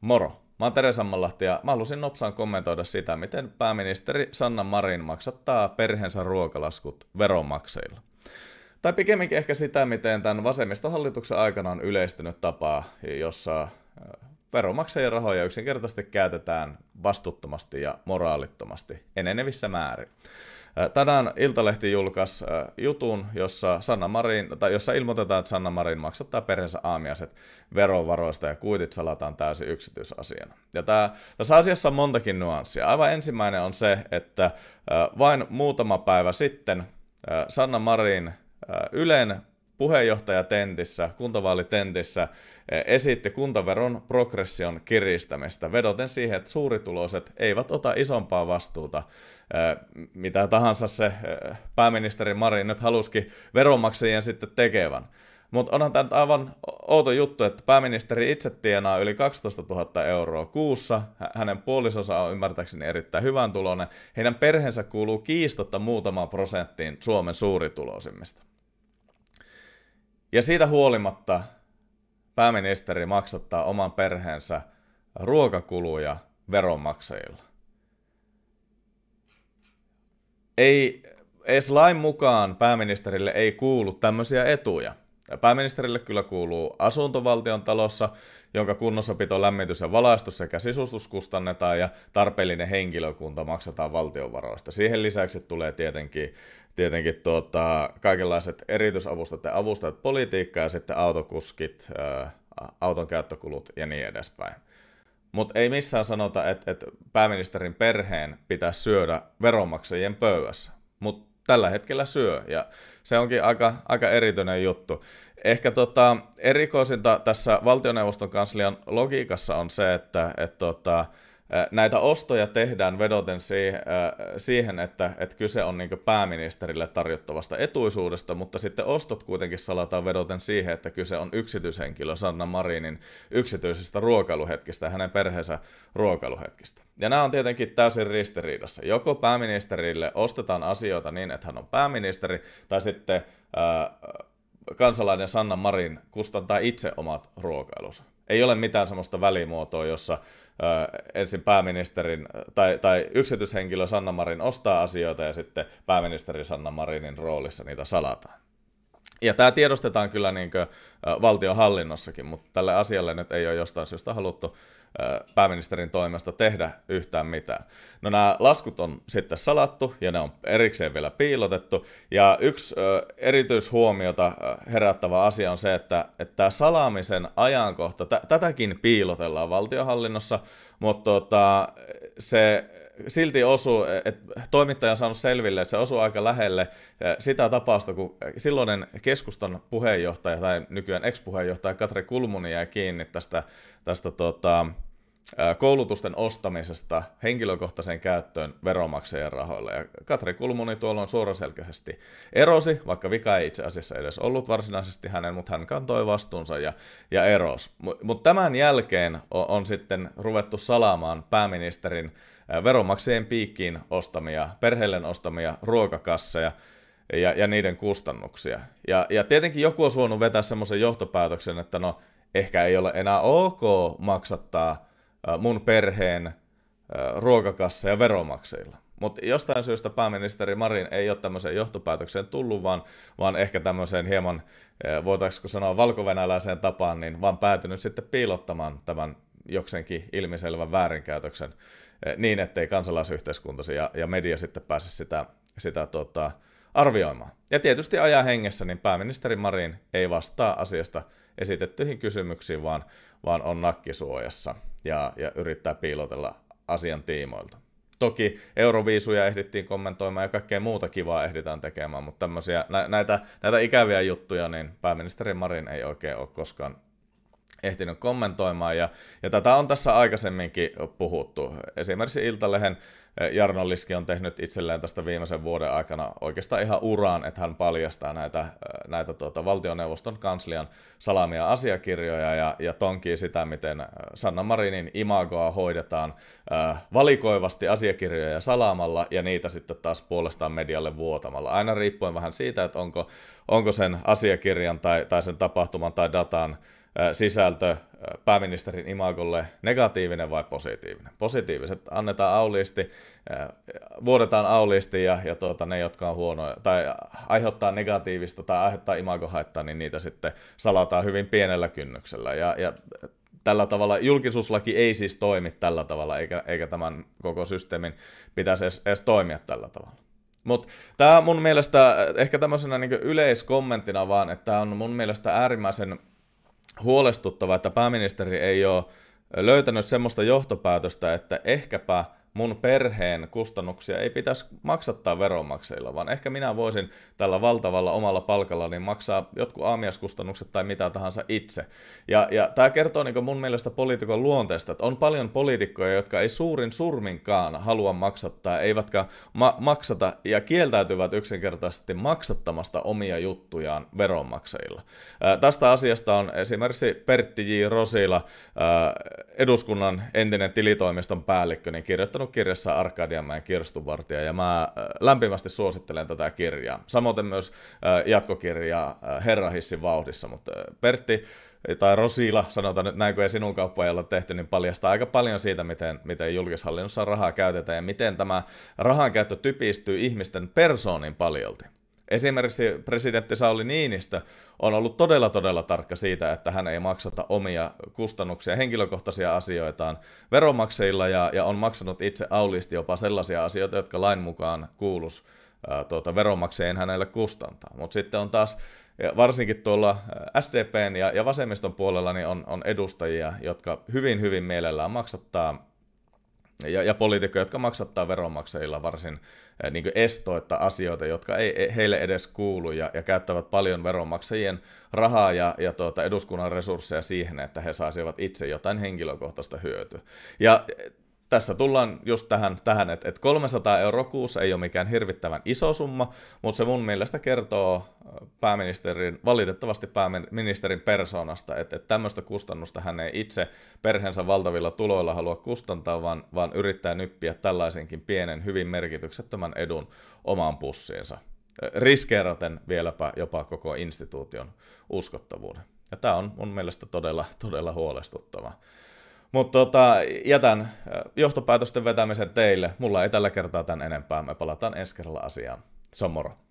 Moro! Mä oon Tere Sammanlahti ja mä halusin nopsaan kommentoida sitä, miten pääministeri Sanna Marin maksattaa perheensä ruokalaskut veronmaksajilla. Tai pikemminkin ehkä sitä, miten tämän vasemmistohallituksen aikana on yleistynyt tapaa, jossa äh, veronmaksajien rahoja yksinkertaisesti käytetään vastuuttomasti ja moraalittomasti enenevissä määrin. Tänään Iltalehti julkaisi jutun, jossa, Sanna Marin, tai jossa ilmoitetaan, että Sanna Marin maksattaa perheensä aamiaiset verovaroista ja kuitit salataan täysin yksityisasiana. Ja tämä, tässä asiassa on montakin nuanssia. Aivan ensimmäinen on se, että vain muutama päivä sitten Sanna Marin Ylen puheenjohtajatentissä, kuntavaalitentissä eh, esitti kuntaveron progression kiristämistä, vedoten siihen, että suurituloiset eivät ota isompaa vastuuta. Eh, mitä tahansa se eh, pääministeri Marin nyt halusikin veronmaksajien sitten tekevän. Mutta onhan tämä aivan outo juttu, että pääministeri itse tienaa yli 12 000 euroa kuussa. Hänen puolisonsa on ymmärtääkseni erittäin hyvän tulonen. Heidän perheensä kuuluu kiistatta muutamaan prosenttiin Suomen suurituloisimmista. Ja siitä huolimatta pääministeri maksattaa oman perheensä ruokakuluja veronmaksajilla. Ei, edes lain mukaan pääministerille ei kuulu tämmöisiä etuja – Pääministerille kyllä kuuluu asuntovaltion talossa, jonka kunnossapito, lämmitys ja valaistus sekä sisustus kustannetaan ja tarpeellinen henkilökunta maksataan valtionvaroista. Siihen lisäksi tulee tietenkin, tietenkin tuota, kaikenlaiset erityisavustajat ja avustajat politiikkaa ja sitten autokuskit, ää, auton käyttökulut ja niin edespäin. Mutta ei missään sanota, että et pääministerin perheen pitää syödä veronmaksajien pöydässä. Mutta tällä hetkellä syö. Ja se onkin aika, aika erityinen juttu. Ehkä tota, erikoisinta tässä valtioneuvoston kanslian logiikassa on se, että et tota, näitä ostoja tehdään vedoten siihen, että, että kyse on niin pääministerille tarjottavasta etuisuudesta, mutta sitten ostot kuitenkin salataan vedoten siihen, että kyse on yksityishenkilö Sanna Marinin yksityisestä ruokailuhetkistä ja hänen perheensä ruokailuhetkistä. Ja nämä on tietenkin täysin ristiriidassa. Joko pääministerille ostetaan asioita niin, että hän on pääministeri, tai sitten ää, kansalainen Sanna Marin kustantaa itse omat ruokailunsa. Ei ole mitään sellaista välimuotoa, jossa ö, ensin pääministerin tai, tai yksityishenkilö Sanna Marin ostaa asioita ja sitten pääministeri Sanna Marinin roolissa niitä salataan. Ja tämä tiedostetaan kyllä niin kuin, valtionhallinnossakin, mutta tälle asialle nyt ei ole jostain syystä haluttu pääministerin toimesta tehdä yhtään mitään. No nämä laskut on sitten salattu ja ne on erikseen vielä piilotettu. Ja yksi erityishuomiota herättävä asia on se, että, että tämä salaamisen ajankohta, tätäkin piilotellaan valtionhallinnossa, mutta tota, se silti osuu, että toimittaja on saanut selville, että se osuu aika lähelle sitä tapausta, kun silloinen keskustan puheenjohtaja tai nykyään ex-puheenjohtaja Katri Kulmuni jäi kiinni tästä, tästä tota, koulutusten ostamisesta henkilökohtaiseen käyttöön veromaksajien rahoilla. Ja Katri Kulmuni tuolloin suoraselkäisesti erosi, vaikka vika ei itse asiassa edes ollut varsinaisesti hänen, mutta hän kantoi vastuunsa ja, ja erosi. Mutta tämän jälkeen on, on sitten ruvettu salaamaan pääministerin veromaksajien piikkiin ostamia, perheilleen ostamia ruokakasseja, ja, ja niiden kustannuksia. Ja, ja tietenkin joku olisi voinut vetää semmoisen johtopäätöksen, että no ehkä ei ole enää ok maksattaa Äh, mun perheen äh, ruokakassa ja veromaksajilla. Mutta jostain syystä pääministeri Marin ei ole tämmöiseen johtopäätökseen tullut, vaan, vaan ehkä tämmöiseen hieman, äh, voitaisiko sanoa valkovenäläiseen tapaan, niin vaan päätynyt sitten piilottamaan tämän jokseenkin ilmiselvän väärinkäytöksen niin, ettei kansalaisyhteiskunta ja, ja media sitten pääse sitä, sitä tota, arvioimaan. Ja tietysti ajan hengessä niin pääministeri Marin ei vastaa asiasta esitettyihin kysymyksiin, vaan, vaan on nakkisuojassa ja, ja yrittää piilotella asian tiimoilta. Toki euroviisuja ehdittiin kommentoimaan ja kaikkea muuta kivaa ehditään tekemään, mutta tämmöisiä, nä, näitä, näitä ikäviä juttuja niin pääministeri Marin ei oikein ole koskaan ehtinyt kommentoimaan, ja, ja tätä on tässä aikaisemminkin puhuttu. Esimerkiksi Iltalehen eh, Jarno Liski on tehnyt itselleen tästä viimeisen vuoden aikana oikeastaan ihan uraan, että hän paljastaa näitä, eh, näitä tuota, valtioneuvoston kanslian salamia asiakirjoja ja, ja tonkii sitä, miten eh, Sanna Marinin imagoa hoidetaan äh, valikoivasti asiakirjoja salaamalla ja niitä sitten taas puolestaan medialle vuotamalla. Aina riippuen vähän siitä, että onko, onko sen asiakirjan tai, tai sen tapahtuman tai datan sisältö pääministerin imagolle negatiivinen vai positiivinen. Positiiviset annetaan auliisti, vuodetaan auliisti ja, ja tuota, ne, jotka on huonoja tai aiheuttaa negatiivista tai aiheuttaa imagohaittaa, niin niitä sitten salataan hyvin pienellä kynnyksellä. Ja, ja tällä tavalla julkisuuslaki ei siis toimi tällä tavalla, eikä, eikä tämän koko systeemin pitäisi edes, edes toimia tällä tavalla. Mutta tämä mun mielestä ehkä tämmöisenä niinku yleiskommenttina vaan, että tämä on mun mielestä äärimmäisen huolestuttava, että pääministeri ei ole löytänyt semmoista johtopäätöstä, että ehkäpä mun perheen kustannuksia ei pitäisi maksattaa veronmaksajilla, vaan ehkä minä voisin tällä valtavalla omalla palkallani niin maksaa jotkut aamiaskustannukset tai mitä tahansa itse. Ja, ja tämä kertoo niin mun mielestä poliitikon luonteesta, että on paljon poliitikkoja, jotka ei suurin surminkaan halua maksattaa, eivätkä ma- maksata ja kieltäytyvät yksinkertaisesti maksattamasta omia juttujaan veronmaksajilla. Ää, tästä asiasta on esimerkiksi Pertti J. Rosila, ää, eduskunnan entinen tilitoimiston päällikkö, niin kirjoittanut kirjoittanut kirjassa Arkadianmäen kirstunvartija, ja mä äh, lämpimästi suosittelen tätä kirjaa. Samoin myös äh, jatkokirjaa äh, Herrahissin vauhdissa, mutta Pertti tai Rosila, sanotaan nyt näin, kun ei sinun ole tehty, niin paljastaa aika paljon siitä, miten, miten julkishallinnossa rahaa käytetään ja miten tämä rahan käyttö typistyy ihmisten persoonin paljolti. Esimerkiksi presidentti Sauli Niinistö on ollut todella todella tarkka siitä, että hän ei maksata omia kustannuksia, henkilökohtaisia asioitaan veronmaksajilla ja, ja on maksanut itse aulisti jopa sellaisia asioita, jotka lain mukaan kuulus tuota, veronmaksajien hänelle kustantaa. Mutta sitten on taas varsinkin tuolla SDPn ja, ja vasemmiston puolella niin on, on edustajia, jotka hyvin hyvin mielellään maksattaa ja, ja poliitikkoja, jotka maksattaa veronmaksajilla varsin eh, niin estoitta asioita, jotka ei heille edes kuulu ja, ja käyttävät paljon veronmaksajien rahaa ja, ja tuota, eduskunnan resursseja siihen, että he saisivat itse jotain henkilökohtaista hyötyä. Ja tässä tullaan just tähän, tähän että et 300 euroa kuussa ei ole mikään hirvittävän iso summa, mutta se mun mielestä kertoo äh, pääministerin, valitettavasti pääministerin persoonasta, että, et tämmöistä kustannusta hän ei itse perheensä valtavilla tuloilla halua kustantaa, vaan, vaan yrittää nyppiä tällaisenkin pienen, hyvin merkityksettömän edun omaan pussiinsa. Riskeeraten vieläpä jopa koko instituution uskottavuuden. Ja tämä on mun mielestä todella, todella huolestuttavaa. Mutta tota, jätän äh, johtopäätösten vetämisen teille. Mulla ei tällä kertaa tämän enempää. Me palataan ensi kerralla asiaan. Se on moro.